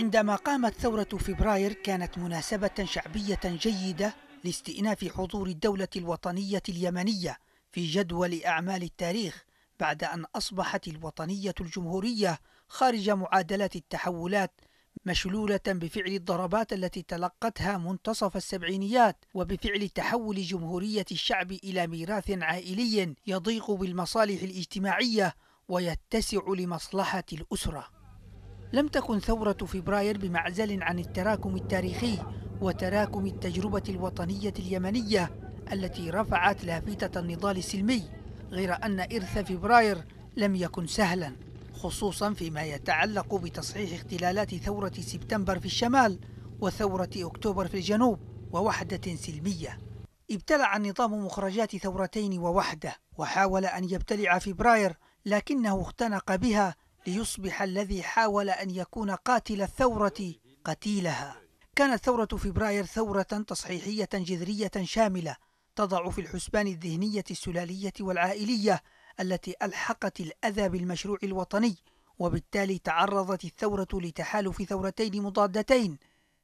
عندما قامت ثورة فبراير كانت مناسبة شعبية جيدة لاستئناف حضور الدولة الوطنية اليمنية في جدول أعمال التاريخ بعد أن أصبحت الوطنية الجمهورية خارج معادلة التحولات مشلولة بفعل الضربات التي تلقتها منتصف السبعينيات وبفعل تحول جمهورية الشعب إلى ميراث عائلي يضيق بالمصالح الاجتماعية ويتسع لمصلحة الأسرة لم تكن ثورة فبراير بمعزل عن التراكم التاريخي وتراكم التجربة الوطنية اليمنية التي رفعت لافتة النضال السلمي غير أن إرث فبراير لم يكن سهلا خصوصا فيما يتعلق بتصحيح اختلالات ثورة سبتمبر في الشمال وثورة أكتوبر في الجنوب ووحدة سلمية ابتلع النظام مخرجات ثورتين ووحدة وحاول أن يبتلع فبراير لكنه اختنق بها ليصبح الذي حاول أن يكون قاتل الثورة قتيلها كانت ثورة فبراير ثورة تصحيحية جذرية شاملة تضع في الحسبان الذهنية السلالية والعائلية التي ألحقت الأذى بالمشروع الوطني وبالتالي تعرضت الثورة لتحالف ثورتين مضادتين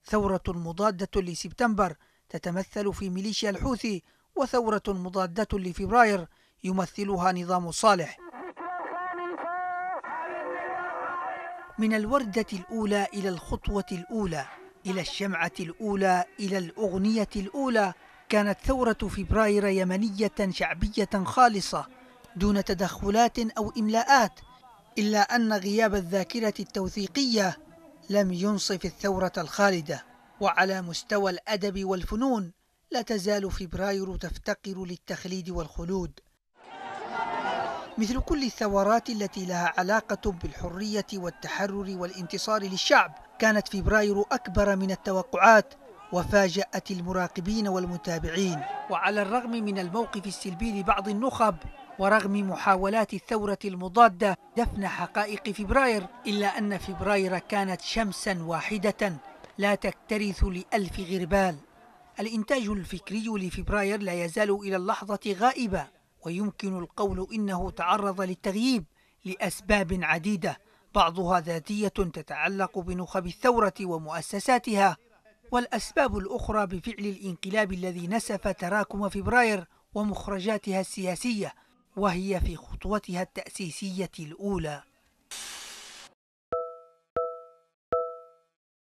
ثورة مضادة لسبتمبر تتمثل في ميليشيا الحوثي وثورة مضادة لفبراير يمثلها نظام صالح من الوردة الأولى إلى الخطوة الأولى إلى الشمعة الأولى إلى الأغنية الأولى كانت ثورة فبراير يمنية شعبية خالصة دون تدخلات أو إملاءات إلا أن غياب الذاكرة التوثيقية لم ينصف الثورة الخالدة وعلى مستوى الأدب والفنون لا تزال فبراير تفتقر للتخليد والخلود مثل كل الثورات التي لها علاقة بالحرية والتحرر والانتصار للشعب كانت فبراير أكبر من التوقعات وفاجأت المراقبين والمتابعين وعلى الرغم من الموقف السلبي لبعض النخب ورغم محاولات الثورة المضادة دفن حقائق فبراير إلا أن فبراير كانت شمسا واحدة لا تكترث لألف غربال الإنتاج الفكري لفبراير لا يزال إلى اللحظة غائبا ويمكن القول إنه تعرض للتغييب لأسباب عديدة بعضها ذاتية تتعلق بنخب الثورة ومؤسساتها والأسباب الأخرى بفعل الانقلاب الذي نسف تراكم فبراير ومخرجاتها السياسية وهي في خطوتها التأسيسية الأولى